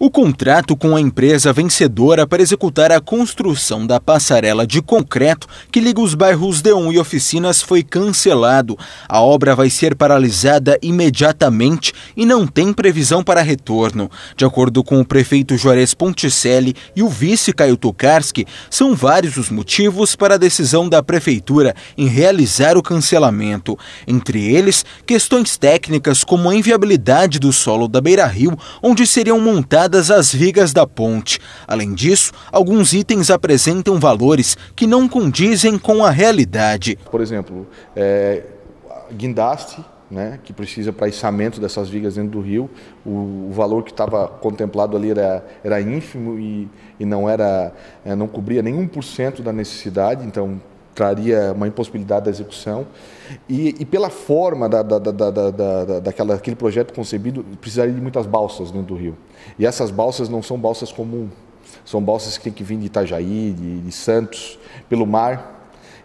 O contrato com a empresa vencedora para executar a construção da passarela de concreto que liga os bairros D1 e Oficinas foi cancelado. A obra vai ser paralisada imediatamente e não tem previsão para retorno. De acordo com o prefeito Juarez Ponticelli e o vice Caio Tokarski, são vários os motivos para a decisão da prefeitura em realizar o cancelamento. Entre eles, questões técnicas como a inviabilidade do solo da Beira Rio, onde seriam montadas atreladas as vigas da ponte. Além disso, alguns itens apresentam valores que não condizem com a realidade. Por exemplo, é, guindaste né, que precisa para içamento dessas vigas dentro do rio. O, o valor que estava contemplado ali era, era ínfimo e, e não era é, não cobria nenhum por cento da necessidade. Então traria uma impossibilidade da execução. E, e pela forma da, da, da, da, daquela, daquele projeto concebido, precisaria de muitas balsas dentro do rio. E essas balsas não são balsas comuns, são balsas que têm que vir de Itajaí, de, de Santos, pelo mar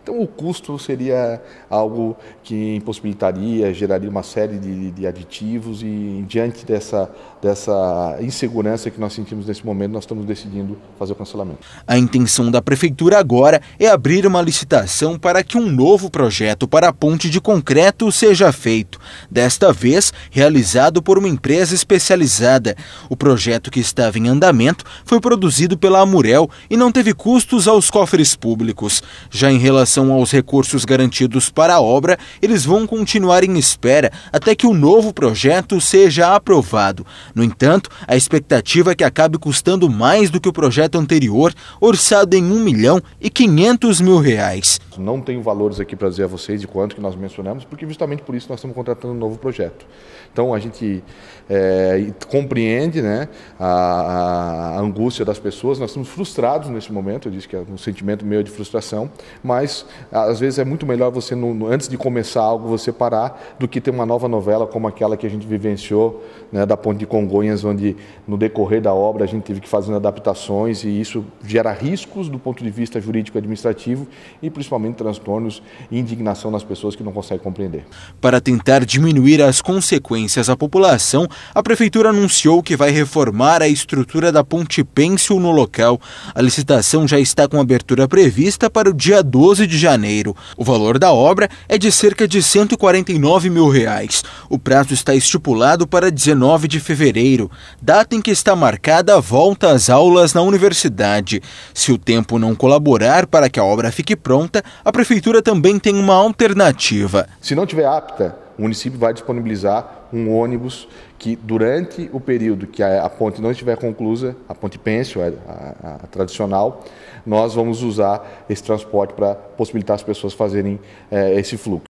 então, o custo seria algo que impossibilitaria, geraria uma série de, de aditivos e, diante dessa, dessa insegurança que nós sentimos nesse momento, nós estamos decidindo fazer o cancelamento. A intenção da Prefeitura agora é abrir uma licitação para que um novo projeto para a ponte de concreto seja feito, desta vez realizado por uma empresa especializada. O projeto que estava em andamento foi produzido pela Amurel e não teve custos aos cofres públicos. Já em relação relação aos recursos garantidos para a obra, eles vão continuar em espera até que o novo projeto seja aprovado. No entanto, a expectativa é que acabe custando mais do que o projeto anterior, orçado em 1 milhão e 500 mil reais. Não tenho valores aqui para dizer a vocês de quanto que nós mencionamos, porque justamente por isso nós estamos contratando um novo projeto. Então a gente é, compreende né, a, a, angústia das pessoas, nós estamos frustrados nesse momento, eu disse que é um sentimento meio de frustração, mas às vezes é muito melhor você, antes de começar algo, você parar do que ter uma nova novela como aquela que a gente vivenciou né, da Ponte de Congonhas, onde no decorrer da obra a gente teve que fazer adaptações e isso gera riscos do ponto de vista jurídico administrativo e principalmente principalmente transtornos e indignação nas pessoas que não conseguem compreender. Para tentar diminuir as consequências à população, a Prefeitura anunciou que vai reformar a estrutura da Ponte Pêncil no local. A licitação já está com abertura prevista para o dia 12 de janeiro. O valor da obra é de cerca de 149 mil reais. O prazo está estipulado para 19 de fevereiro, data em que está marcada a volta às aulas na universidade. Se o tempo não colaborar para que a obra fique pronta, a prefeitura também tem uma alternativa. Se não tiver apta, o município vai disponibilizar um ônibus que, durante o período que a, ponte não estiver conclusa, a ponte pêncil, a, a, a tradicional, nós vamos usar esse transporte para possibilitar as pessoas fazerem eh, esse fluxo.